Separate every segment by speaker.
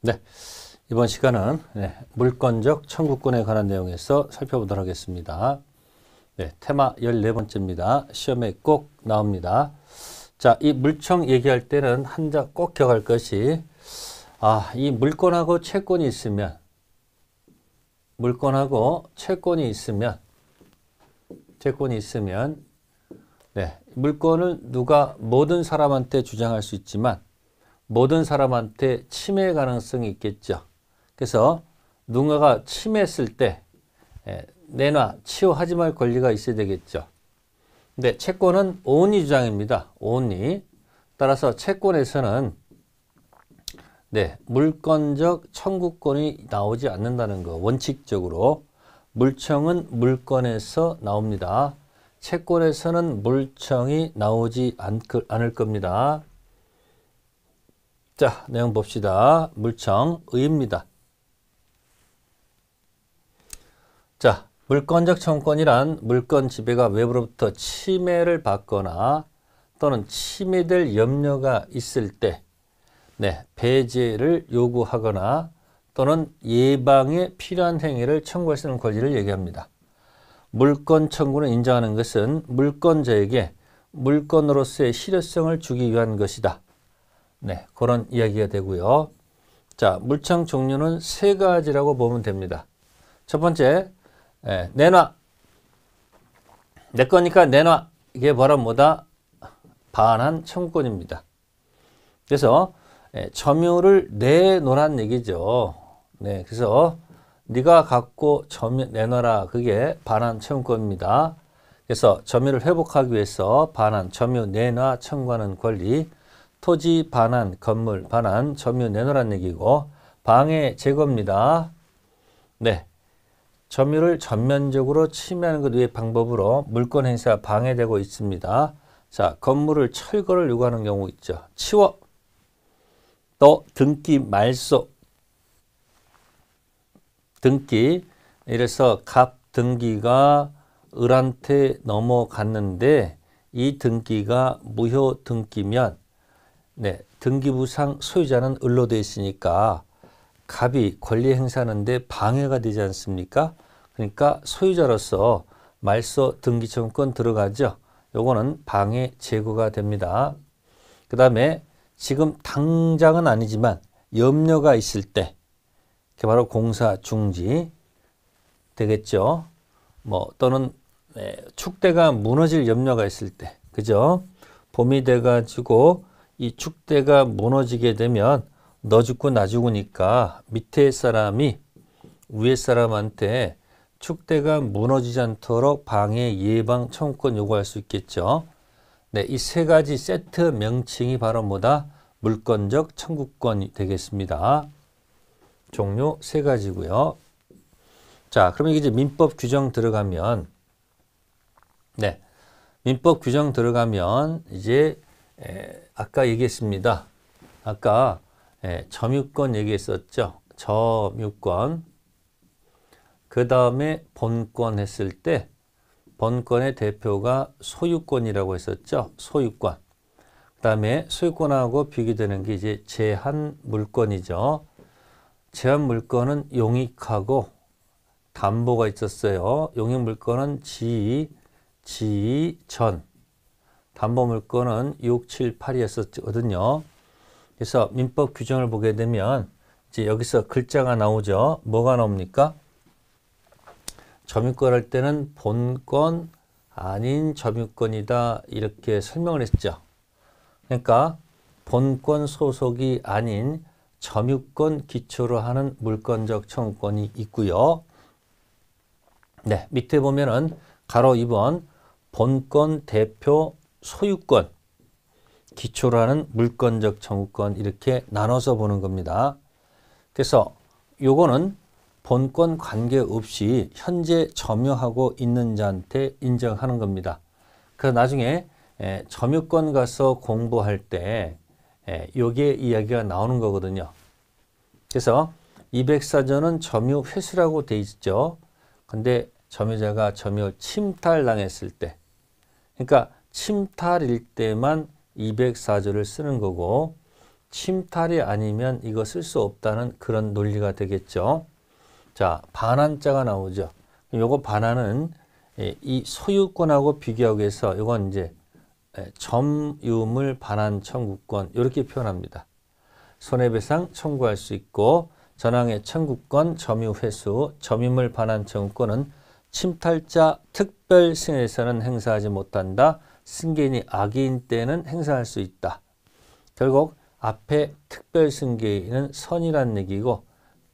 Speaker 1: 네. 이번 시간은 네, 물권적 청구권에 관한 내용에서 살펴보도록 하겠습니다. 네, 테마 14번째입니다. 시험에 꼭 나옵니다. 자, 이 물청 얘기할 때는 한자 꼭 기억할 것이 아, 이물권하고 채권이 있으면 물권하고 채권이 있으면 채권이 있으면 네, 물권을 누가 모든 사람한테 주장할 수 있지만 모든 사람한테 침해 가능성이 있겠죠. 그래서 누군가가 침했을때 예, 내놔, 치유하지 말 권리가 있어야 되겠죠. 근데 채권은 온이 주장입니다. 온이 따라서 채권에서는 네, 물권적 청구권이 나오지 않는다는 거 원칙적으로 물청은 물권에서 나옵니다. 채권에서는 물청이 나오지 않을 겁니다. 자, 내용 봅시다. 물청 의입니다. 자, 물권적 청권이란 물권 지배가 외부로부터 침해를 받거나 또는 침해될 염려가 있을 때 네, 배제를 요구하거나 또는 예방에 필요한 행위를 청구할 수 있는 권리를 얘기합니다. 물권 청구는 인정하는 것은 물권자에게 물권으로서의 실효성을 주기 위한 것이다. 네, 그런 이야기가 되고요. 자, 물창 종류는 세 가지라고 보면 됩니다. 첫 번째, 예, 내놔. 내 거니까 내놔. 이게 바로 뭐다? 반환 청구권입니다. 그래서 예, 점유를 내놓란 얘기죠. 네, 그래서 네가 갖고 점유 내놔라. 그게 반환 청구권입니다. 그래서 점유를 회복하기 위해서 반환, 점유, 내놔 청구하는 권리 토지 반환, 건물 반환 점유 내놓으란 얘기고 방해 제거입니다. 네. 점유를 전면적으로 침해하는 것 외의 방법으로 물권 행사가 방해되고 있습니다. 자, 건물을 철거를 요구하는 경우 있죠. 치워. 또 등기 말소. 등기. 이래서 갑 등기가 을한테 넘어갔는데 이 등기가 무효 등기면 네, 등기부상 소유자는 을로 되어 있으니까 갑이 권리 행사하는데 방해가 되지 않습니까? 그러니까 소유자로서 말소 등기청구권 들어가죠. 요거는 방해 제거가 됩니다. 그 다음에 지금 당장은 아니지만 염려가 있을 때 그게 바로 공사 중지 되겠죠. 뭐 또는 네, 축대가 무너질 염려가 있을 때 그죠? 봄이 돼가지고 이 축대가 무너지게 되면 너 죽고 나 죽으니까 밑에 사람이 위에 사람한테 축대가 무너지지 않도록 방해 예방 청구권 요구할 수 있겠죠. 네, 이 세 가지 세트 명칭이 바로 뭐다? 물권적 청구권이 되겠습니다. 종류 세 가지고요. 자, 그러면 이제 민법 규정 들어가면 네. 민법 규정 들어가면 이제 에, 아까 얘기했습니다. 아까 에, 점유권 얘기했었죠. 점유권. 그 다음에 본권 했을 때 본권의 대표가 소유권이라고 했었죠. 소유권. 그 다음에 소유권하고 비교되는 게 이제 제한 물권이죠. 제한 물권은 용익하고 담보가 있었어요. 용익 물건은 지, 지, 전. 담보물권은 6, 7, 8이었었거든요. 그래서 민법 규정을 보게 되면 이제 여기서 글자가 나오죠. 뭐가 나옵니까? 점유권 할 때는 본권 아닌 점유권이다 이렇게 설명을 했죠. 그러니까 본권 소속이 아닌 점유권 기초로 하는 물건적 청구권이 있고요. 네, 밑에 보면은 가로 2번 본권 대표 소유권, 기초로 하는 물권적 정우권 이렇게 나눠서 보는 겁니다. 그래서 요거는 본권 관계없이 현재 점유하고 있는 자한테 인정하는 겁니다. 그래서 나중에 점유권 가서 공부할 때 에, 여기에 이야기가 나오는 거거든요. 그래서 204조는 점유 회수라고 돼 있죠. 근데 점유자가 점유 침탈당했을 때 그러니까 침탈일 때만 204조를 쓰는 거고 침탈이 아니면 이거 쓸 수 없다는 그런 논리가 되겠죠. 자, 반환자가 나오죠. 요거 반환은 예, 이 소유권하고 비교하기 위해서 이건 이제 예, 점유물 반환 청구권 이렇게 표현합니다. 손해배상 청구할 수 있고 전항의 청구권, 점유 회수, 점유물 반환 청구권은 침탈자 특별승에서는 행사하지 못한다. 승계인이 악인 때는 행사할 수 있다. 결국 앞에 특별 승계인은 선이란 얘기고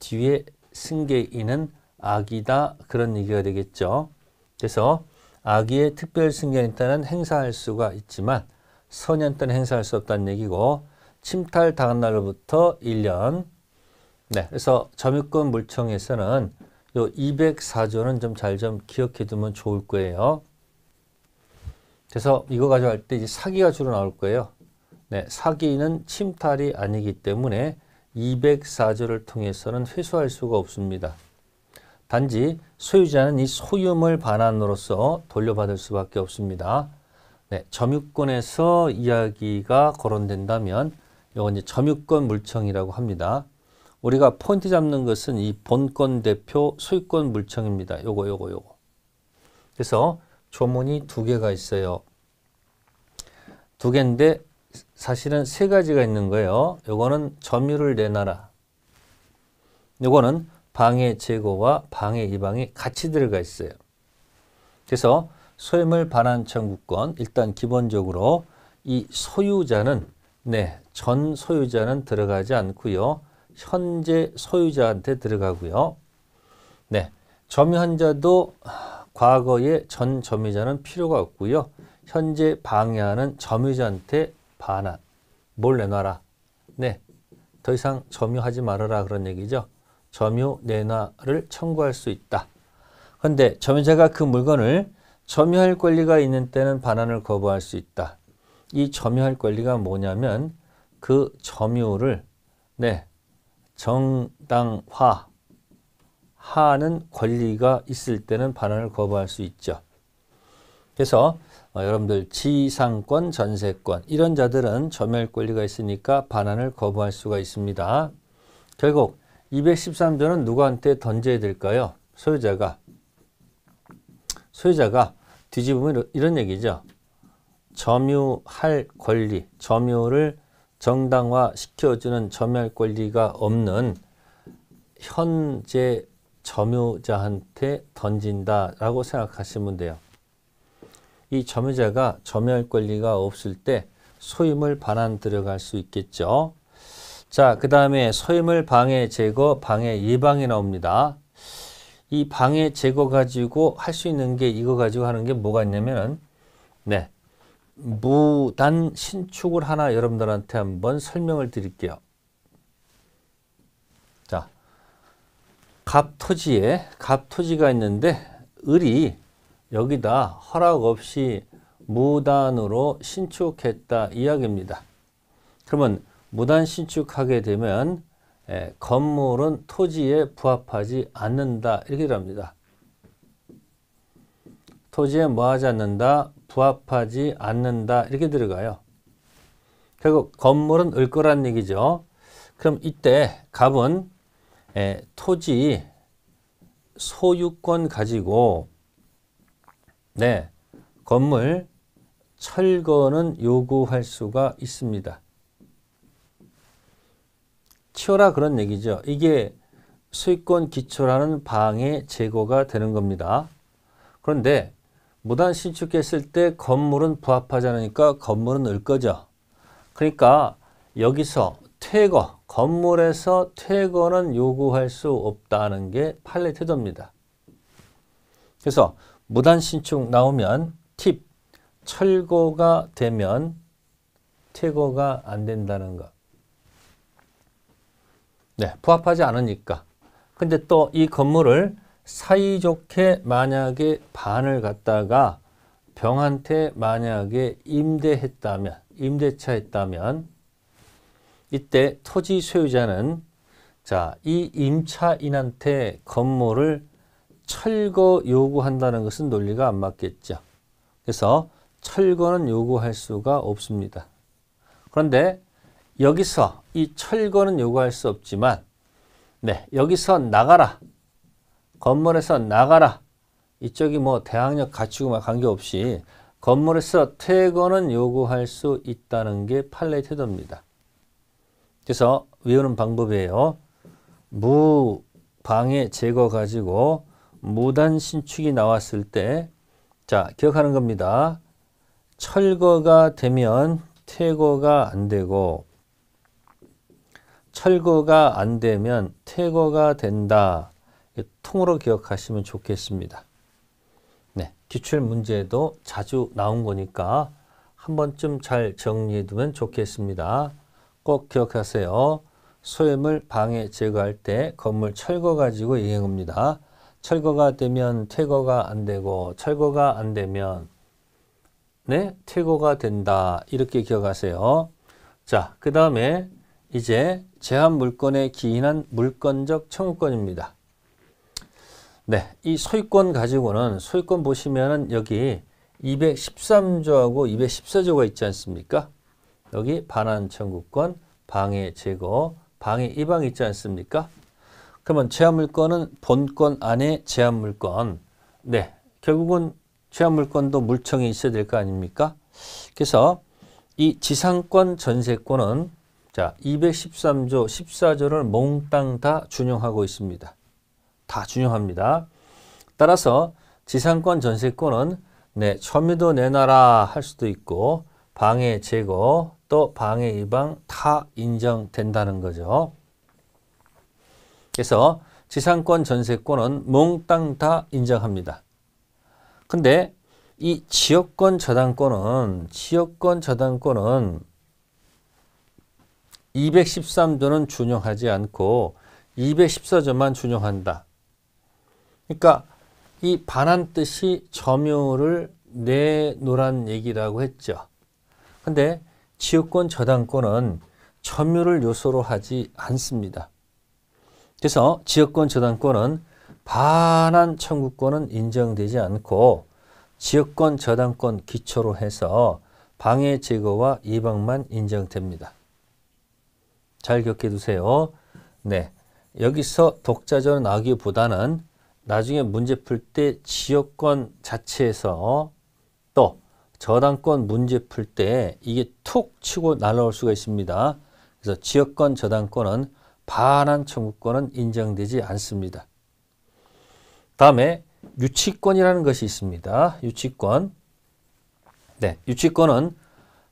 Speaker 1: 뒤에 승계인은 악이다 그런 얘기가 되겠죠. 그래서 악의의 특별 승계인 때는 행사할 수가 있지만 선연 때는 행사할 수 없다는 얘기고 침탈 당한 날로부터 1년 네, 그래서 점유권 물청에서는 요 204조는 좀 잘좀 좀 기억해 두면 좋을 거예요. 그래서 이거 가져갈 때 이제 사기가 주로 나올 거예요. 네, 사기는 침탈이 아니기 때문에 204조를 통해서는 회수할 수가 없습니다. 단지 소유자는 이 소유물 반환으로서 돌려받을 수밖에 없습니다. 네, 점유권에서 이야기가 거론된다면 이건 이제 점유권 물청이라고 합니다. 우리가 포인트 잡는 것은 이 본권 대표 소유권 물청입니다. 요거 요거 요거. 그래서 조문이 두 개가 있어요. 두 개인데 사실은 세 가지가 있는 거예요. 요거는 점유를 내놔라. 요거는 방해 제거와 방해 예방이 같이 들어가 있어요. 그래서 소유물 반환 청구권 일단 기본적으로 이 소유자는 네, 전 소유자는 들어가지 않고요. 현재 소유자한테 들어가고요. 네, 점유한 자도 과거의 전 점유자는 필요가 없고요. 현재 방해하는 점유자한테 반환. 뭘 내놔라. 네. 더 이상 점유하지 말아라 그런 얘기죠. 점유 내놔를 청구할 수 있다. 그런데 점유자가 그 물건을 점유할 권리가 있는 때는 반환을 거부할 수 있다. 이 점유할 권리가 뭐냐면 그 점유를 네 정당화 하는 권리가 있을 때는 반환을 거부할 수 있죠. 그래서 어, 여러분들 지상권, 전세권 이런 자들은 점멸 권리가 있으니까 반환을 거부할 수가 있습니다. 결국 213조는 누구한테 던져야 될까요? 소유자가 소유자가 뒤집으면 이런 얘기죠. 점유할 권리, 점유를 정당화시켜주는 점유할 권리가 없는 현재 점유자한테 던진다라고 생각하시면 돼요. 이 점유자가 점유할 권리가 없을 때 소임을 반환 들어갈 수 있겠죠. 자, 그 다음에 소임을 방해 제거, 방해 예방이 나옵니다. 이 방해 제거 가지고 할 수 있는 게 이거 가지고 하는 게 뭐가 있냐면은 네 무단 신축을 하나 여러분들한테 한번 설명을 드릴게요. 갑토지에 갑토지가 있는데 을이 여기다 허락 없이 무단으로 신축했다 이야기입니다. 그러면 무단 신축하게 되면 예, 건물은 토지에 부합하지 않는다 이렇게 합니다. 토지에 뭐하지 않는다 부합하지 않는다 이렇게 들어가요. 결국 건물은 을 거란 얘기죠. 그럼 이때 갑은 에, 예, 토지 소유권 가지고 네 건물 철거는 요구할 수가 있습니다. 치워라 그런 얘기죠. 이게 수익권 기초라는 방의 제거가 되는 겁니다. 그런데 무단 신축했을 때 건물은 부합하지 않으니까 건물은 을 거죠. 그러니까 여기서 퇴거 건물에서 퇴거는 요구할 수 없다는 게 판례 태도입니다. 그래서 무단 신축 나오면 팁 철거가 되면 퇴거가 안 된다는 것. 네, 부합하지 않으니까. 근데 또 이 건물을 사이좋게 만약에 반을 갖다가 병한테 만약에 임대했다면, 임대차 했다면 이때 토지 소유자는 자, 이 임차인한테 건물을 철거 요구한다는 것은 논리가 안 맞겠죠. 그래서 철거는 요구할 수가 없습니다. 그런데 여기서 이 철거는 요구할 수 없지만 네, 여기서 나가라. 건물에서 나가라. 이쪽이 뭐 대항력 갖추고 막 관계없이 건물에서 퇴거는 요구할 수 있다는 게 판례 태도입니다. 그래서 외우는 방법이에요. 무, 방해, 제거 가지고 무단 신축이 나왔을 때, 자, 기억하는 겁니다. 철거가 되면 퇴거가 안 되고, 철거가 안 되면 퇴거가 된다. 통으로 기억하시면 좋겠습니다. 네, 기출 문제도 자주 나온 거니까 한 번쯤 잘 정리해두면 좋겠습니다. 꼭 기억하세요. 소염을 방에 제거할 때 건물 철거 가지고 얘기한 겁니다. 철거가 되면 퇴거가 안 되고 철거가 안 되면 네 퇴거가 된다 이렇게 기억하세요. 자그 다음에 이제 제한 물건에 기인한 물건적 청구권입니다. 네, 이 소유권 가지고는 소유권 보시면은 여기 213조하고 214조가 있지 않습니까? 여기 반환 청구권, 방해 제거, 방해 이방 있지 않습니까? 그러면 제한물권은 본권 안에 제한물권. 네, 결국은 제한물권도 물청이 있어야 될 거 아닙니까? 그래서 이 지상권 전세권은 자 213조 14조를 몽땅 다 준용하고 있습니다. 다 준용합니다. 따라서 지상권 전세권은 네, 천미도 내놔라 할 수도 있고 방해 제거 또 방해 예방 다 인정된다는 거죠. 그래서 지상권 전세권은 몽땅 다 인정합니다. 근데 이 지역권 저당권은 지역권 저당권은 213조는 준용하지 않고 214조만 준용한다. 그러니까 이 반한 뜻이 점유를 내놓란 얘기라고 했죠. 근데 지역권 저당권은 점유를 요소로 하지 않습니다. 그래서 지역권 저당권은 반환 청구권은 인정되지 않고 지역권 저당권 기초로 해서 방해 제거와 예방만 인정됩니다. 잘 기억해 두세요. 네. 여기서 독자전 악유보다는 나중에 문제 풀 때 지역권 자체에서 또 저당권 문제 풀 때 이게 툭 치고 날아올 수가 있습니다. 그래서 지역권 저당권은 반환 청구권은 인정되지 않습니다. 다음에 유치권이라는 것이 있습니다. 유치권. 네, 유치권은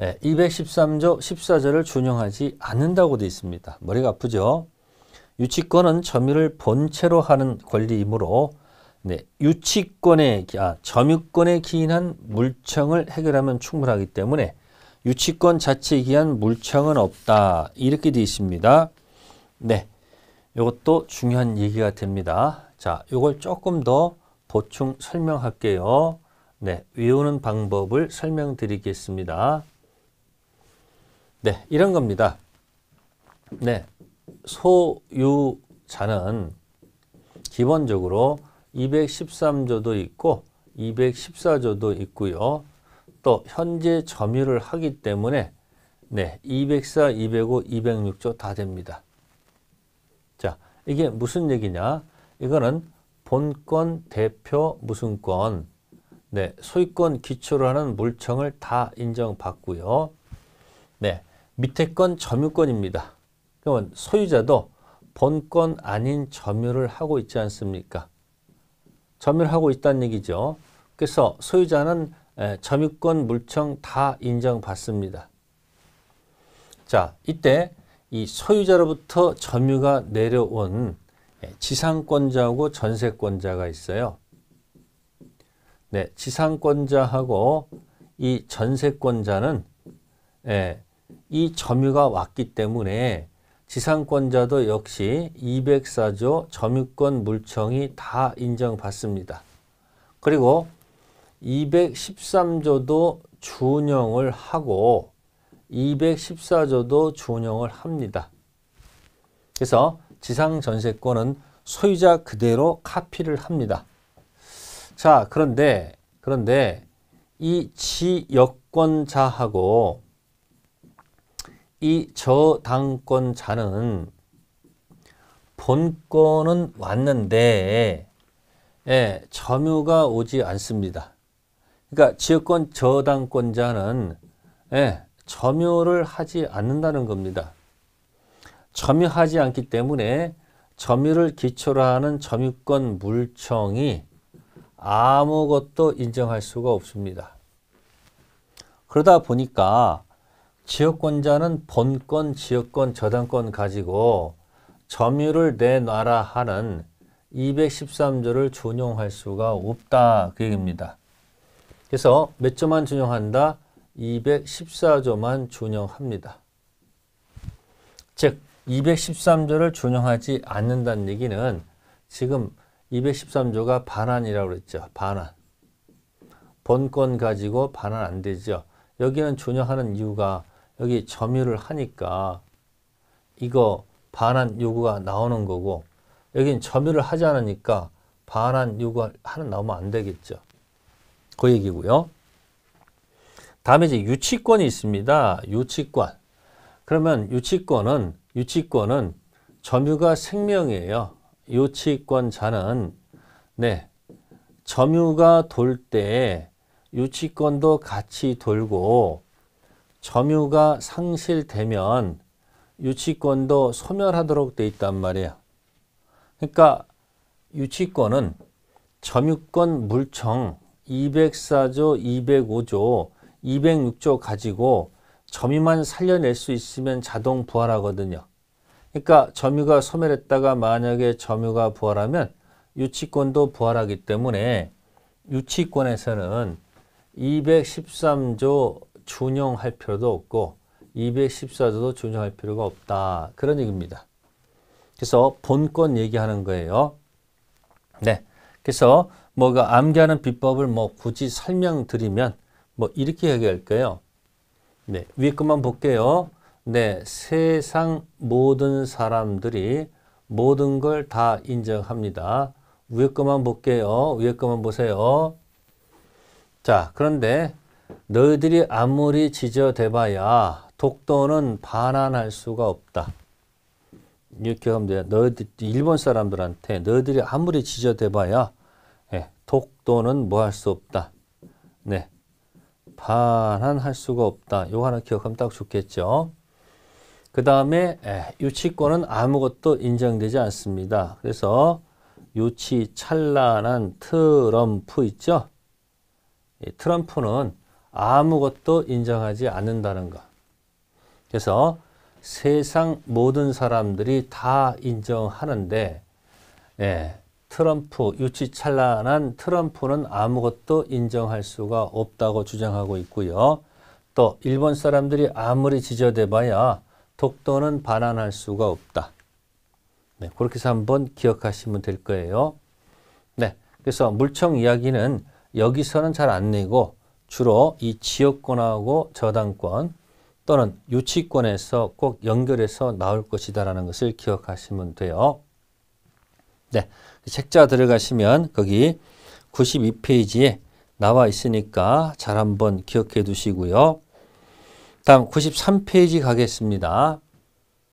Speaker 1: 213조 예, 14조를 준용하지 않는다고 되어 있습니다. 머리가 아프죠? 유치권은 점유를 본체로 하는 권리이므로 네, 유치권에 아, 점유권에 기인한 물청을 해결하면 충분하기 때문에 유치권 자체에 기한 물청은 없다 이렇게 되어 있습니다. 네, 이것도 중요한 얘기가 됩니다. 자, 이걸 조금 더 보충 설명할게요. 네, 외우는 방법을 설명드리겠습니다. 네, 이런 겁니다. 네, 소유자는 기본적으로 213조도 있고 214조도 있고요. 또 현재 점유를 하기 때문에 네, 204, 205, 206조 다 됩니다. 자, 이게 무슨 얘기냐? 이거는 본권, 대표, 무슨권, 네, 소유권 기초로 하는 물청을 다 인정받고요. 네, 밑에 건 점유권입니다. 그러면 소유자도 본권 아닌 점유를 하고 있지 않습니까? 점유하고 있다는 얘기죠. 그래서 소유자는 점유권 물청 다 인정받습니다. 자, 이때 이 소유자로부터 점유가 내려온 지상권자하고 전세권자가 있어요. 네, 지상권자하고 이 전세권자는 예, 이 점유가 왔기 때문에 지상권자도 역시 204조 점유권 물청이 다 인정받습니다. 그리고 213조도 준용을 하고 214조도 준용을 합니다. 그래서 지상전세권은 소유자 그대로 카피를 합니다. 자, 그런데, 그런데 이 지여권자하고 이 저당권자는 본권은 왔는데 예, 점유가 오지 않습니다. 그러니까 지역권 저당권자는 예, 점유를 하지 않는다는 겁니다. 점유하지 않기 때문에 점유를 기초로 하는 점유권 물청이 아무것도 인정할 수가 없습니다. 그러다 보니까 지역권자는 본권, 지역권, 저당권 가지고 점유를 내놔라 하는 213조를 준용할 수가 없다 그 얘기입니다. 그래서 몇 조만 준용한다? 214조만 준용합니다. 즉 213조를 준용하지 않는다는 얘기는 지금 213조가 반환이라고 그랬죠. 반환. 본권 가지고 반환 안 되죠. 여기는 준용하는 이유가 여기 점유를 하니까 이거 반환 요구가 나오는 거고 여긴 점유를 하지 않으니까 반환 요구가 하나 나오면 안 되겠죠. 그 얘기고요. 다음에 이제 유치권이 있습니다. 유치권. 그러면 유치권은 유치권은 점유가 생명이에요. 유치권자는 네 점유가 돌 때 유치권도 같이 돌고 점유가 상실되면 유치권도 소멸하도록 돼 있단 말이에요. 그러니까 유치권은 점유권 물청 204조, 205조, 206조 가지고 점유만 살려낼 수 있으면 자동 부활하거든요. 그러니까 점유가 소멸했다가 만약에 점유가 부활하면 유치권도 부활하기 때문에 유치권에서는 213조 준용할 필요도 없고 214조도 준용할 필요가 없다. 그런 얘기입니다. 그래서 본권 얘기하는 거예요. 네. 그래서 뭐가 암기하는 비법을 뭐 굳이 설명드리면 뭐 이렇게 얘기할거예요 네. 위에 것만 볼게요. 네. 세상 모든 사람들이 모든 걸 다 인정합니다. 위에 것만 볼게요. 위에 것만 보세요. 자, 그런데 너희들이 아무리 지저대봐야 독도는 반환할 수가 없다. 이렇게 하면 돼. 너희들 일본 사람들한테 너희들이 아무리 지저대봐야 예, 독도는 뭐 할 수 없다. 네. 반환할 수가 없다. 요 하나 기억하면 딱 좋겠죠. 그 다음에 예, 유치권은 아무것도 인정되지 않습니다. 그래서 유치 찬란한 트럼프 있죠. 예, 트럼프는 아무것도 인정하지 않는다는 것. 그래서 세상 모든 사람들이 다 인정하는데 예, 트럼프, 유치찬란한 트럼프는 아무것도 인정할 수가 없다고 주장하고 있고요. 또 일본 사람들이 아무리 지저대봐야 독도는 반환할 수가 없다. 네, 그렇게 해서 한번 기억하시면 될 거예요. 네, 그래서 물총 이야기는 여기서는 잘 안 내고 주로 이 지역권하고 저당권 또는 유치권에서 꼭 연결해서 나올 것이다라는 것을 기억하시면 돼요. 네, 책자 들어가시면 거기 92페이지에 나와 있으니까 잘 한번 기억해 두시고요. 다음 93페이지 가겠습니다.